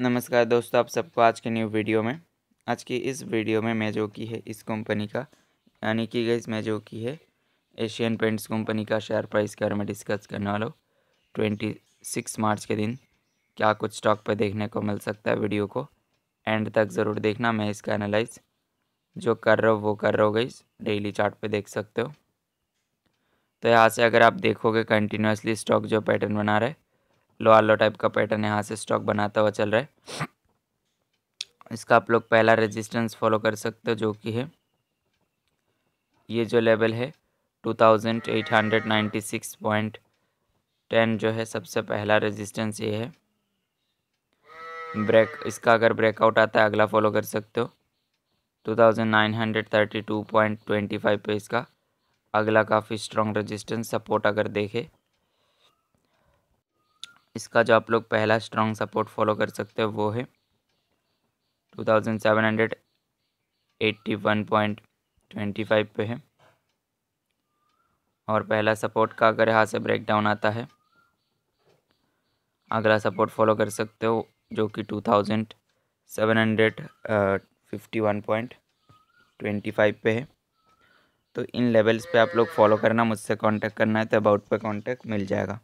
नमस्कार दोस्तों आप सबको आज के न्यू वीडियो में आज की इस वीडियो में मैं जो की है इस कंपनी का यानी कि गई मैं जो की है एशियन पेंट्स कंपनी का शेयर प्राइस के बारे में डिस्कस करने वाला हूँ ट्वेंटी सिक्स मार्च के दिन क्या कुछ स्टॉक पर देखने को मिल सकता है वीडियो को एंड तक ज़रूर देखना मैं इसका एनालाइज जो कर रहा हूँ वो कर रहा हो गई डेली चार्ट देख सकते हो तो यहाँ से अगर आप देखोगे कंटिन्यूसली स्टॉक जो पैटर्न बना रहे लो आलो टाइप का पैटर्न यहाँ से स्टॉक बनाता हुआ चल रहा है इसका आप लोग पहला रेजिस्टेंस फॉलो कर सकते हो जो कि है ये जो लेवल है two thousand eight hundred ninety six point ten जो है सबसे पहला रेजिस्टेंस ये है ब्रेक इसका अगर ब्रेकआउट आता है अगला फॉलो कर सकते हो two two thousand nine hundred thirty point twenty five पे इसका अगला काफ़ी स्ट्रॉन्ग रेजिस्टेंस सपोर्ट अगर देखे इसका जो आप लोग पहला स्ट्रॉन्ग सपोर्ट फॉलो कर सकते हो वो है two thousand seven hundred eighty one point twenty five पे है और पहला सपोर्ट का अगर यहाँ से ब्रेक डाउन आता है अगला सपोर्ट फॉलो कर सकते हो जो कि two thousand seven hundred fifty one point twenty five पे है तो इन लेवल्स पे आप लोग फॉलो करना मुझसे कांटेक्ट करना है तो अबाउट पे कांटेक्ट मिल जाएगा